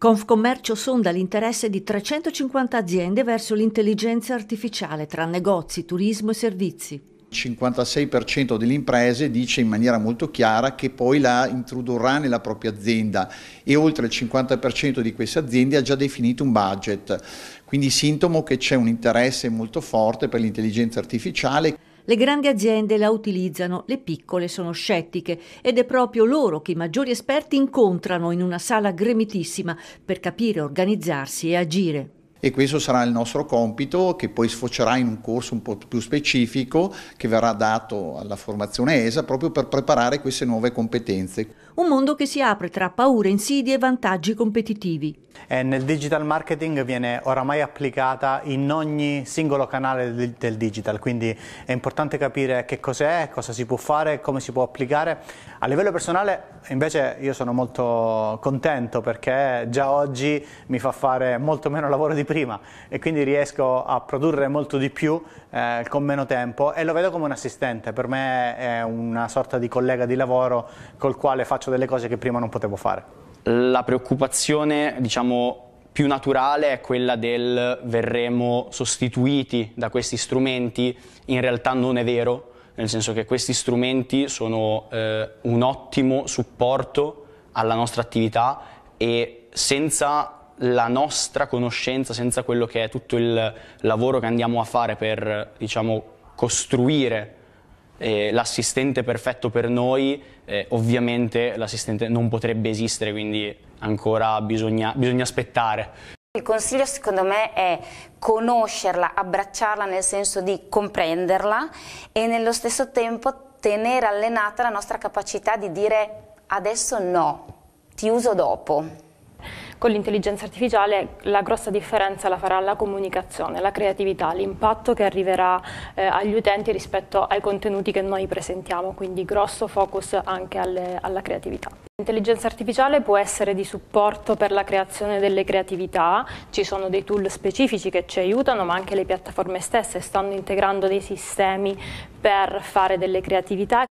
Confcommercio sonda l'interesse di 350 aziende verso l'intelligenza artificiale tra negozi, turismo e servizi. Il 56% delle imprese dice in maniera molto chiara che poi la introdurrà nella propria azienda e oltre il 50% di queste aziende ha già definito un budget, quindi sintomo che c'è un interesse molto forte per l'intelligenza artificiale. Le grandi aziende la utilizzano, le piccole sono scettiche ed è proprio loro che i maggiori esperti incontrano in una sala gremitissima per capire, organizzarsi e agire e questo sarà il nostro compito che poi sfocerà in un corso un po' più specifico che verrà dato alla formazione ESA proprio per preparare queste nuove competenze. Un mondo che si apre tra paure, insidie e vantaggi competitivi. E eh, nel digital marketing viene oramai applicata in ogni singolo canale del digital, quindi è importante capire che cos'è, cosa si può fare, come si può applicare. A livello personale invece io sono molto contento perché già oggi mi fa fare molto meno lavoro di prima e quindi riesco a produrre molto di più eh, con meno tempo e lo vedo come un assistente, per me è una sorta di collega di lavoro col quale faccio delle cose che prima non potevo fare. La preoccupazione, diciamo, più naturale è quella del verremo sostituiti da questi strumenti, in realtà non è vero, nel senso che questi strumenti sono eh, un ottimo supporto alla nostra attività e senza la nostra conoscenza, senza quello che è tutto il lavoro che andiamo a fare per diciamo, costruire eh, l'assistente perfetto per noi, eh, ovviamente l'assistente non potrebbe esistere, quindi ancora bisogna, bisogna aspettare. Il consiglio secondo me è conoscerla, abbracciarla nel senso di comprenderla e nello stesso tempo tenere allenata la nostra capacità di dire adesso no, ti uso dopo. Con l'intelligenza artificiale la grossa differenza la farà la comunicazione, la creatività, l'impatto che arriverà eh, agli utenti rispetto ai contenuti che noi presentiamo, quindi grosso focus anche alle, alla creatività. L'intelligenza artificiale può essere di supporto per la creazione delle creatività, ci sono dei tool specifici che ci aiutano, ma anche le piattaforme stesse stanno integrando dei sistemi per fare delle creatività.